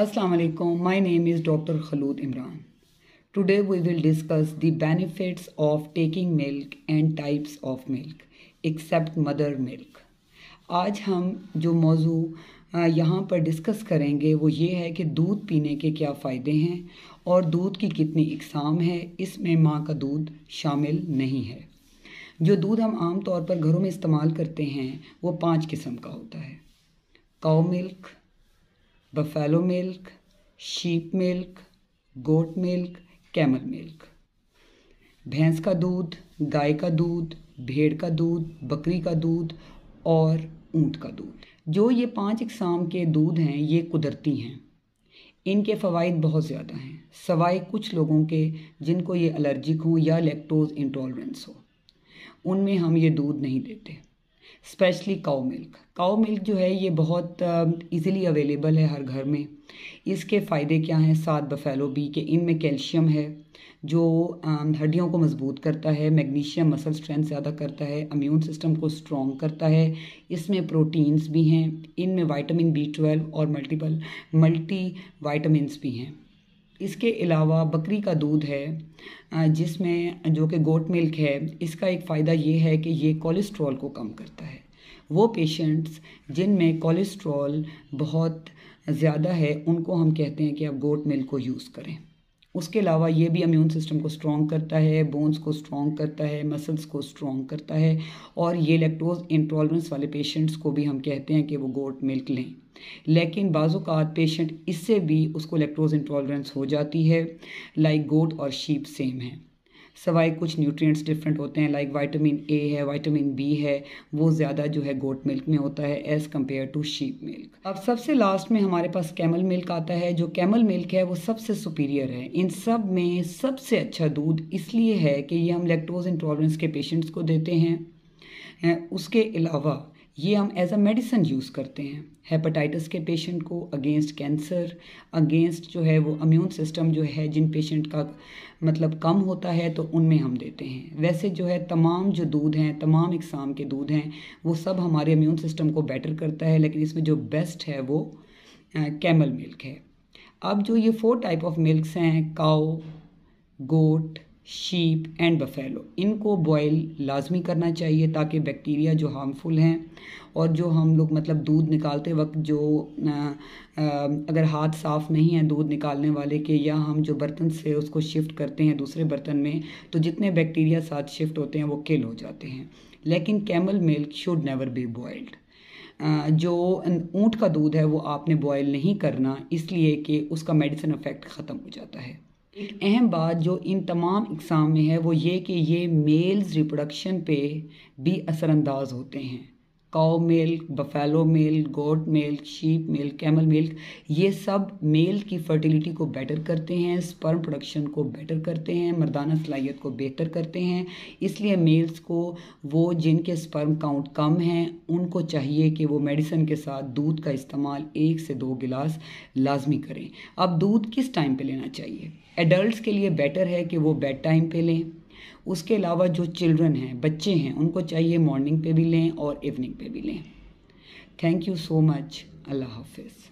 Assalamu alaikum. My name is Dr. Khaloud Imran. Today we will discuss the benefits of taking milk and types of milk except mother milk. आज हम जो मौजू यहाँ पर discuss करेंगे वो ये है कि दूध पीने के क्या फ़ायदे हैं और दूध की कितनी इकसाम है इसमें माँ का दूध शामिल नहीं है जो दूध हम आम तौर पर घरों में इस्तेमाल करते हैं वो पांच किस्म का होता है cow milk buffalo milk sheep milk goat milk camel milk भैंस का दूध गाय का दूध भेड़ का दूध बकरी का दूध और ऊंट का दूध जो ये पांच इकसाम के दूध हैं ये कुदरती हैं इनके फ़वाद बहुत ज़्यादा हैं सवाए कुछ लोगों के जिनको ये अलर्जिक हो या लैक्टोज़ इंटॉलरेंस हो उनमें हम ये दूध नहीं देते specially cow milk cow milk जो है ये बहुत इजीली um, अवेलेबल है हर घर में इसके फ़ायदे क्या हैं सात बफेलो बी के इनमें कैल्शियम है जो um, हड्डियों को मजबूत करता है मैग्नीशियम मसल स्ट्रेंथ ज़्यादा करता है अम्यून सिस्टम को स्ट्रॉन्ग करता है इसमें प्रोटीन्स भी हैं इनमें वाइटामिन बी ट्वेल्व और मल्टीपल मल्टी वाइटामस भी हैं इसके अलावा बकरी का दूध है जिसमें जो कि गोट मिल्क है इसका एक फ़ायदा ये है कि ये कोलेस्ट्रॉल को कम करता है वो पेशेंट्स जिनमें कोलेस्ट्रॉल बहुत ज़्यादा है उनको हम कहते हैं कि आप गोट मिल्क को यूज़ करें उसके अलावा ये भी इम्यून सिस्टम को स्ट्रॉन्ग करता है बोन्स को स्ट्रॉन्ग करता है मसल्स को स्ट्रॉन्ग करता है और ये लैक्टोज इंटॉलरेंस वाले पेशेंट्स को भी हम कहते हैं कि वो गोट मिल्क लें लेकिन बाज़ात पेशेंट इससे भी उसको लैक्टोज इंटॉलरेंस हो जाती है लाइक गोट और शीप सेम है सवाए कुछ न्यूट्रिएंट्स डिफरेंट होते हैं लाइक वाइटामिन ए है वाइटामिन बी है वो ज़्यादा जो है गोट मिल्क में होता है as compare to sheep milk अब सबसे लास्ट में हमारे पास कैमल मिल्क आता है जो कैमल मिल्क है वो सबसे सुपीरियर है इन सब में सबसे अच्छा दूध इसलिए है कि ये हम लैक्टोज इंटॉलरेंस के पेशेंट्स को देते हैं उसके अलावा ये हम एज अ मेडिसन यूज़ करते हैं हेपाटाइटिस के पेशेंट को अगेंस्ट कैंसर अगेंस्ट जो है वो अम्यून सिस्टम जो है जिन पेशेंट का मतलब कम होता है तो उनमें हम देते हैं वैसे जो है तमाम जो दूध हैं तमाम इकसाम के दूध हैं वो सब हमारे अम्यून सिस्टम को बेटर करता है लेकिन इसमें जो बेस्ट है वो कैमल मिल्क है अब जो ये फोर टाइप ऑफ मिल्क हैं cow goat sheep and buffalo इनको बॉयल लाजमी करना चाहिए ताकि बैक्टीरिया जो हार्मफुल हैं और जो हम लोग मतलब दूध निकालते वक्त जो आ, आ, अगर हाथ साफ़ नहीं है दूध निकालने वाले के या हम जो बर्तन से उसको शिफ्ट करते हैं दूसरे बर्तन में तो जितने बैक्टीरिया साथ शिफ्ट होते हैं वो किल हो जाते हैं लेकिन camel milk should never be boiled जो अं, ऊँट का दूध है वो आपने बॉयल नहीं करना इसलिए कि उसका मेडिसिन इफ़ेक्ट ख़त्म हो जाता है एक अहम बात जो इन तमाम इकसाम में है वो ये कि ये मेल्स रिप्रोडक्शन पे भी असरानंदाज होते हैं cow milk buffalo milk goat milk sheep milk camel milk ये सब मेल की फर्टिलिटी को बेटर करते हैं स्पर्म प्रोडक्शन को बेटर करते हैं मर्दाना सलाहियत को बेहतर करते हैं इसलिए मेल्स को वो जिनके स्पर्म काउंट कम हैं उनको चाहिए कि वो मेडिसिन के साथ दूध का इस्तेमाल एक से दो गिलास लाजमी करें अब दूध किस टाइम पर लेना चाहिए एडल्ट के लिए बेटर है कि वो बेड टाइम पर लें उसके अलावा जो चिल्ड्रन हैं बच्चे हैं उनको चाहिए मॉर्निंग पे भी लें और इवनिंग पे भी लें थैंक यू सो मच अल्लाह हाफिज़